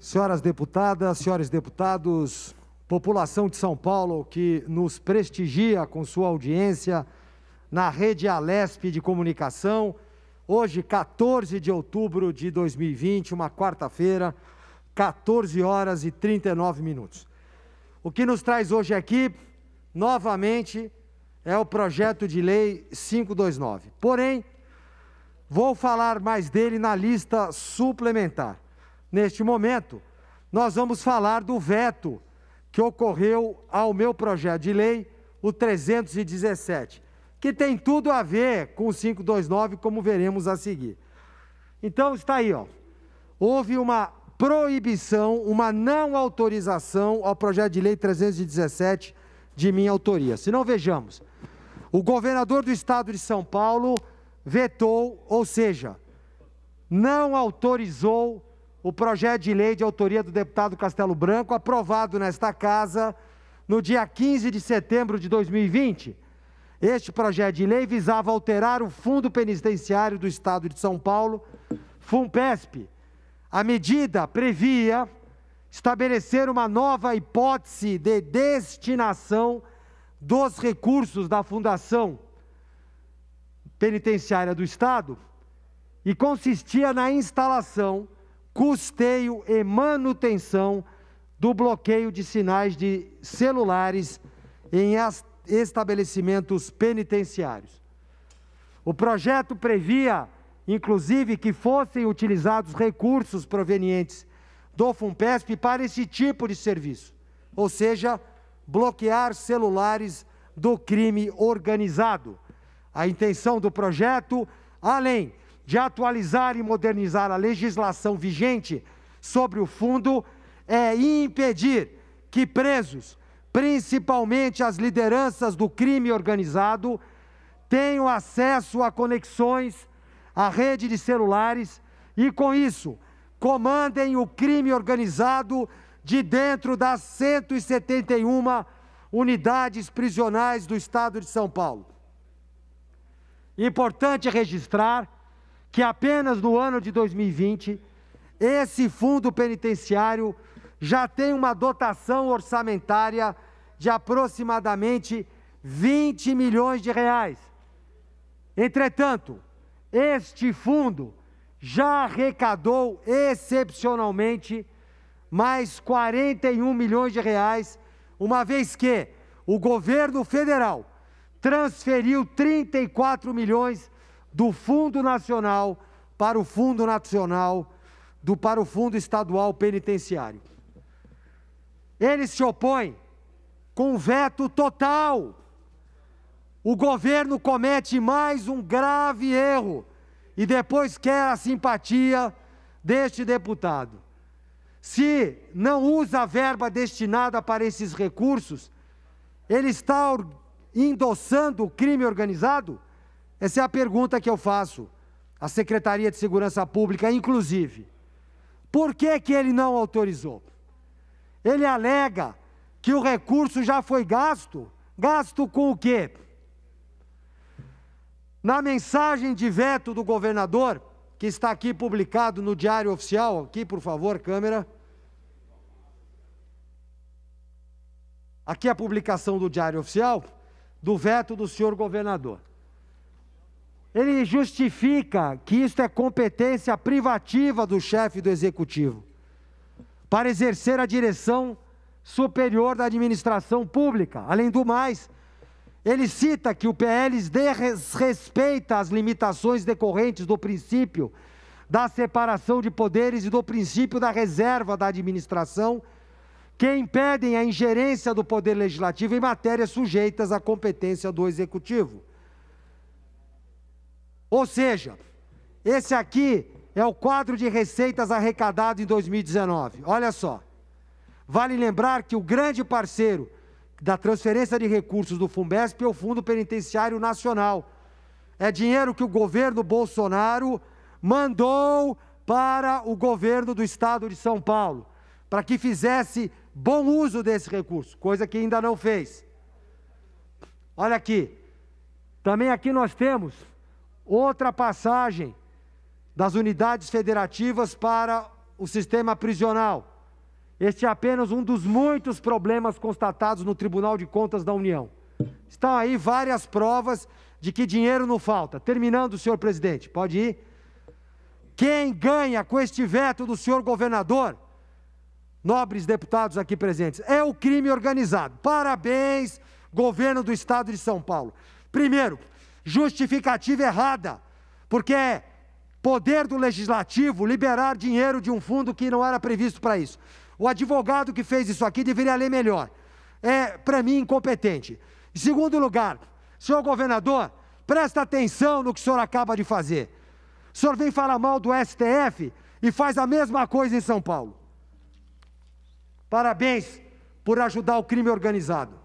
Senhoras deputadas, senhores deputados, população de São Paulo que nos prestigia com sua audiência na rede Alesp de comunicação. Hoje, 14 de outubro de 2020, uma quarta-feira, 14 horas e 39 minutos. O que nos traz hoje aqui, novamente, é o projeto de lei 529. Porém, vou falar mais dele na lista suplementar neste momento, nós vamos falar do veto que ocorreu ao meu projeto de lei, o 317, que tem tudo a ver com o 529, como veremos a seguir. Então está aí, ó. Houve uma proibição, uma não autorização ao projeto de lei 317 de minha autoria. Se não vejamos, o governador do estado de São Paulo vetou, ou seja, não autorizou o projeto de lei de autoria do deputado Castelo Branco, aprovado nesta casa no dia 15 de setembro de 2020. Este projeto de lei visava alterar o Fundo Penitenciário do Estado de São Paulo, FUNPESP. A medida previa estabelecer uma nova hipótese de destinação dos recursos da Fundação Penitenciária do Estado e consistia na instalação custeio e manutenção do bloqueio de sinais de celulares em estabelecimentos penitenciários. O projeto previa, inclusive, que fossem utilizados recursos provenientes do FUNPESP para esse tipo de serviço, ou seja, bloquear celulares do crime organizado. A intenção do projeto, além de atualizar e modernizar a legislação vigente sobre o fundo é impedir que presos, principalmente as lideranças do crime organizado, tenham acesso a conexões, à rede de celulares e, com isso, comandem o crime organizado de dentro das 171 unidades prisionais do Estado de São Paulo. Importante registrar que apenas no ano de 2020, esse fundo penitenciário já tem uma dotação orçamentária de aproximadamente 20 milhões de reais. Entretanto, este fundo já arrecadou excepcionalmente mais 41 milhões de reais, uma vez que o governo federal transferiu 34 milhões do Fundo Nacional para o Fundo Nacional, do para o Fundo Estadual Penitenciário. Ele se opõe com veto total. O governo comete mais um grave erro e depois quer a simpatia deste deputado. Se não usa a verba destinada para esses recursos, ele está endossando o crime organizado? Essa é a pergunta que eu faço à Secretaria de Segurança Pública, inclusive. Por que, que ele não autorizou? Ele alega que o recurso já foi gasto. Gasto com o quê? Na mensagem de veto do governador, que está aqui publicado no Diário Oficial, aqui, por favor, câmera. Aqui é a publicação do Diário Oficial, do veto do senhor governador ele justifica que isto é competência privativa do chefe do executivo para exercer a direção superior da administração pública. Além do mais, ele cita que o PL desrespeita as limitações decorrentes do princípio da separação de poderes e do princípio da reserva da administração, que impedem a ingerência do poder legislativo em matérias sujeitas à competência do executivo. Ou seja, esse aqui é o quadro de receitas arrecadado em 2019. Olha só. Vale lembrar que o grande parceiro da transferência de recursos do Fumbesp é o Fundo Penitenciário Nacional. É dinheiro que o governo Bolsonaro mandou para o governo do estado de São Paulo, para que fizesse bom uso desse recurso, coisa que ainda não fez. Olha aqui. Também aqui nós temos outra passagem das unidades federativas para o sistema prisional. Este é apenas um dos muitos problemas constatados no Tribunal de Contas da União. Estão aí várias provas de que dinheiro não falta. Terminando, senhor presidente, pode ir. Quem ganha com este veto do senhor governador, nobres deputados aqui presentes, é o crime organizado. Parabéns, governo do estado de São Paulo. Primeiro, justificativa errada, porque é poder do legislativo liberar dinheiro de um fundo que não era previsto para isso. O advogado que fez isso aqui deveria ler melhor. É, para mim, incompetente. Em segundo lugar, senhor governador, presta atenção no que o senhor acaba de fazer. O senhor vem falar mal do STF e faz a mesma coisa em São Paulo. Parabéns por ajudar o crime organizado.